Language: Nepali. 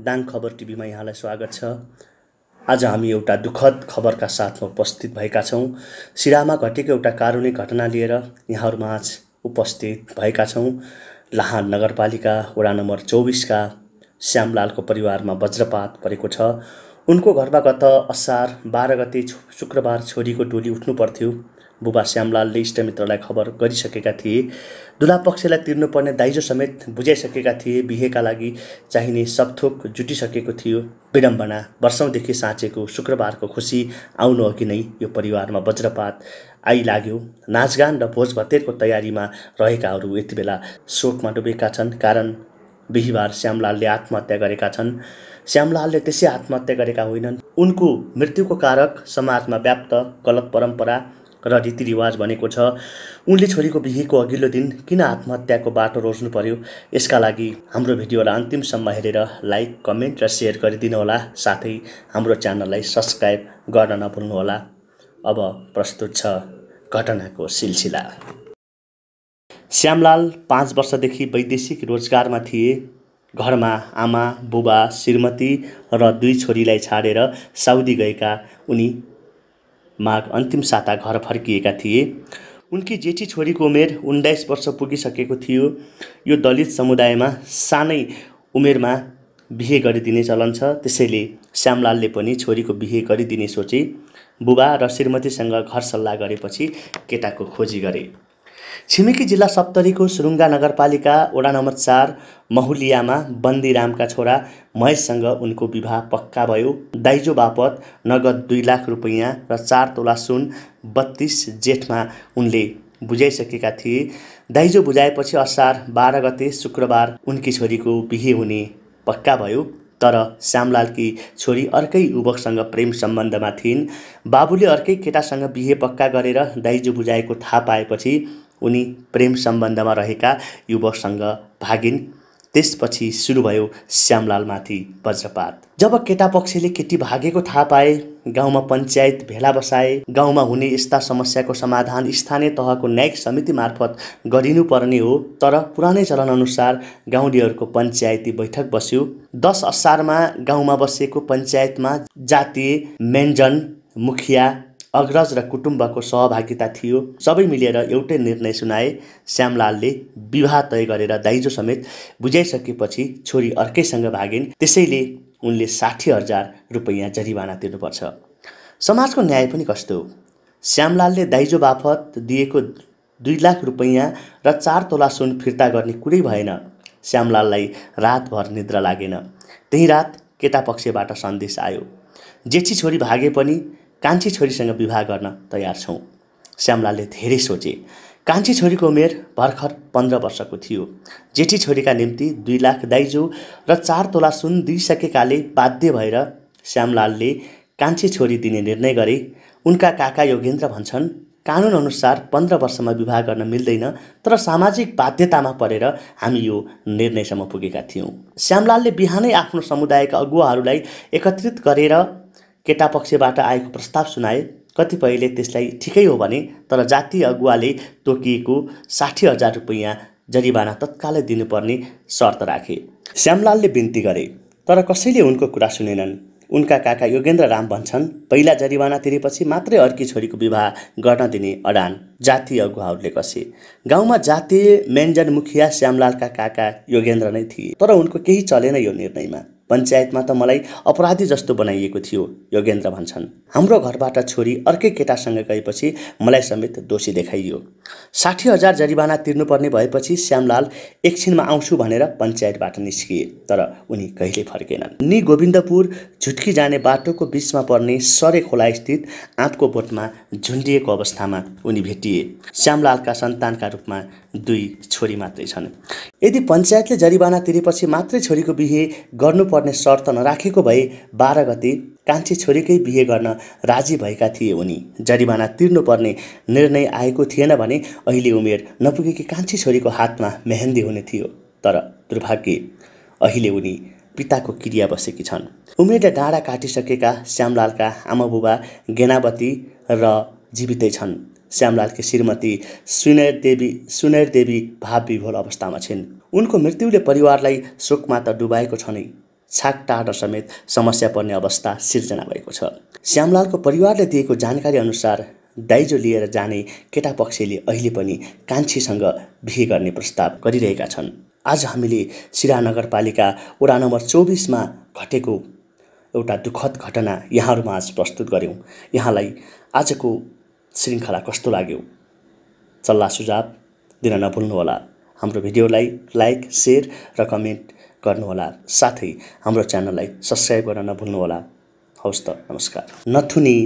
दाङ खबर टिभीमा यहाँलाई स्वागत छ आज हामी एउटा दुःखद खबरका साथमा उपस्थित भएका छौँ सिरामा घटेको एउटा कारुणिक घटना लिएर यहाँहरूमाझ उपस्थित भएका छौँ लाहान नगरपालिका वडा नम्बर चौबिसका श्यामलालको परिवारमा वज्रपात परेको छ उनको घरमा गत असार बाह्र गते शुक्रबार छोरीको टोली उठ्नु पर्थ्यो बुबा श्यामलालले इष्टमित्रलाई खबर गरिसकेका थिए दुला पक्षलाई तिर्नुपर्ने दाइजो समेत बुझाइसकेका थिए बिहेका लागि चाहिने सबथोक जुटिसकेको थियो विडम्बना वर्षौँदेखि साँचेको शुक्रबारको खुसी आउनु अघि नै यो परिवारमा वज्रपात आइलाग्यो नाचगान र भोज भतेरको तयारीमा रहेकाहरू यति बेला शोकमा डुबेका छन् कारण बिहिबार श्यामलालले आत्महत्या गरेका छन् श्यामलालले त्यसै आत्महत्या गरेका होइनन् उनको मृत्युको कारक समाजमा व्याप्त गलत परम्परा र रीतिरिवाज भनेको छ उनले छोरीको बिहेको अघिल्लो दिन किन आत्महत्याको बाटो रोज्नु पर्यो यसका लागि हाम्रो भिडियोलाई अन्तिमसम्म हेरेर लाइक कमेन्ट र सेयर गरिदिनुहोला साथै हाम्रो च्यानललाई सब्सक्राइब गर्न नभुल्नुहोला अब प्रस्तुत छ घटनाको सिलसिला श्यामलाल पाँच वर्षदेखि वैदेशिक रोजगारमा थिए घरमा आमा बुबा श्रीमती र दुई छोरीलाई छाडेर साउदी गएका उनी माघ अन्तिम साता घर फर्किएका थिए उनकी जेठी छोरीको उमेर उन्नाइस वर्ष पुगिसकेको थियो यो दलित समुदायमा सानै उमेरमा बिहे गरिदिने चलन छ त्यसैले श्यामलालले पनि छोरीको बिहे गरिदिने सोचे बुबा र श्रीमतीसँग घर सल्लाह गरेपछि केटाको खोजी गरे छिमेकी जिल्ला सप्तरीको सुरुङ्गा नगरपालिका वडा नम्बर चार महुलियामा बन्दी रामका छोरा महेशसँग उनको विवाह पक्का भयो दाइजो बापत नगद दुई लाख रुपैयाँ र चार तोला सुन बत्तिस जेठमा उनले बुझाइसकेका थिए दाइजो बुझाएपछि असार बाह्र गते शुक्रबार उनकी छोरीको बिहे हुने पक्का भयो तर श्यामलालकी छोरी अर्कै युवकसँग प्रेम सम्बन्धमा थिइन् बाबुले अर्कै केटासँग बिहे पक्का गरेर दाइजो बुझाएको थाहा पाएपछि उनी प्रेम सम्बन्धमा रहेका युवकसँग भागिन् त्यसपछि सुरु भयो श्यामलालमाथि वज्रपात जब केटा पक्षले केटी भागेको थाहा पाए गाउँमा पञ्चायत भेला बसाए गाउँमा हुने यस्ता समस्याको समाधान स्थानीय तहको न्यायिक समिति मार्फत गरिनुपर्ने हो तर पुरानै चलनअनुसार गाउँलेहरूको पञ्चायती बैठक बस्यो दस असारमा गाउँमा बसेको पञ्चायतमा जातीय मेन्जन मुखिया अग्रज र कुटुम्बको सहभागिता थियो सबै मिलेर एउटै निर्णय सुनाए श्यामलालले विवाह तय गरेर दाइजो समेत बुझाइसकेपछि छोरी अर्कैसँग भागिन् त्यसैले उनले साठी हजार रुपैयाँ जरिवाना तिर्नुपर्छ समाजको न्याय पनि कस्तो श्यामलालले दाइजो बापत दिएको दुई लाख रुपैयाँ र चार तोला सुन फिर्ता गर्ने कुरै भएन श्यामलाललाई रातभर निद्रा लागेन त्यही रात केटापक्षबाट सन्देश आयो जेठी छोरी भागे पनि कान्छी छोरीसँग विवाह गर्न तयार छौँ श्यामलालले धेरै सोचे कान्छी छोरीको उमेर भर्खर पन्ध्र वर्षको थियो जेठी छोरीका निम्ति दुई लाख दाइजो र चार तोला सुन दिइसकेकाले बाध्य भएर श्यामलालले कान्छी छोरी दिने निर्णय गरे उनका काका योगेन्द्र भन्छन् कानुनअनुसार पन्ध्र वर्षमा विवाह गर्न मिल्दैन तर सामाजिक बाध्यतामा परेर हामी यो निर्णयसम्म पुगेका थियौँ श्यामलालले बिहानै आफ्नो समुदायका अगुवाहरूलाई एकत्रित गरेर केटा पक्षबाट आएको प्रस्ताव सुनाए कतिपयले त्यसलाई ठिकै हो भने तर जातीय अगुवाले तोकिएको साठी हजार रुपियाँ जरिवाना तत्कालै दिनुपर्ने शर्त राखे श्यामलालले बिन्ती गरे तर कसैले उनको कुरा सुनेनन् उनका काका योगेन्द्र राम भन्छन् पहिला जरिवाना तिरेपछि मात्रै अर्की छोरीको विवाह गर्न दिने अडान जातीय अगुवाहरूले कसे गाउँमा जातीय मेन्जन मुखिया श्यामलालका काका योगेन्द्र नै थिए तर उनको केही चलेन यो निर्णयमा पञ्चायतमा त मलाई अपराधी जस्तो बनाइएको थियो योगेन्द्र भन्छन् हाम्रो घरबाट छोरी अर्कै केटासँग गएपछि मलाई समेत दोषी देखाइयो साठी हजार जरिवाना तिर्नुपर्ने भएपछि श्यामलाल एकछिनमा आउँछु भनेर पञ्चायतबाट निस्किए तर उनी कहिले फर्केनन् नि गोविन्दपुर झुटकी जाने बाटोको बिचमा पर्ने सरे खोला स्थित आँपको बोटमा झुन्डिएको अवस्थामा उनी भेटिए श्यामलालका सन्तानका रूपमा दुई छोरी मात्रै छन् यदि पञ्चायतले जरिवाना तिरेपछि मात्रै छोरीको बिहे गर्नुपर्ने शर्त नराखेको भए बाह्र गते कान्छी छोरीकै बिहे गर्न राजी भएका थिए उनी जरिवाना तिर्नुपर्ने निर्णय आएको थिएन भने अहिले उमेर नपुगेकी कान्छी छोरीको हातमा मेहेन्दी हुने थियो तर दुर्भाग्य अहिले उनी पिताको क्रिया बसेकी छन् उमेरले डाँडा काटिसकेका श्यामलालका आमाबुबा गेनावती र जीवितै छन् श्यामलालकी श्रीमती सुनैर देवी सुनैर देवी भाव विभोल अवस्थामा छिन् उनको मृत्युले परिवारलाई शोकमा त डुबाएको छ नै छाक टाढा समेत समस्या पर्ने अवस्था सिर्जना भएको छ श्यामलालको परिवारले दिएको जानकारी अनुसार दाइजो लिएर जाने केटा पक्षले अहिले पनि कान्छीसँग बिहे गर्ने प्रस्ताव गरिरहेका छन् आज हामीले सिरा नगरपालिका वडा नम्बर चौबिसमा घटेको एउटा दुःखद घटना यहाँहरूमा आज प्रस्तुत गऱ्यौँ यहाँलाई आजको श्रृङ्खला कस्तो लाग्यो सल्लाह सुझाव दिन नभुल्नुहोला हाम्रो भिडियोलाई लाइक सेयर र कमेन्ट गर्नुहोला साथै हाम्रो च्यानललाई सब्सक्राइब गर्न नभुल्नुहोला हवस् त नमस्कार नथुनी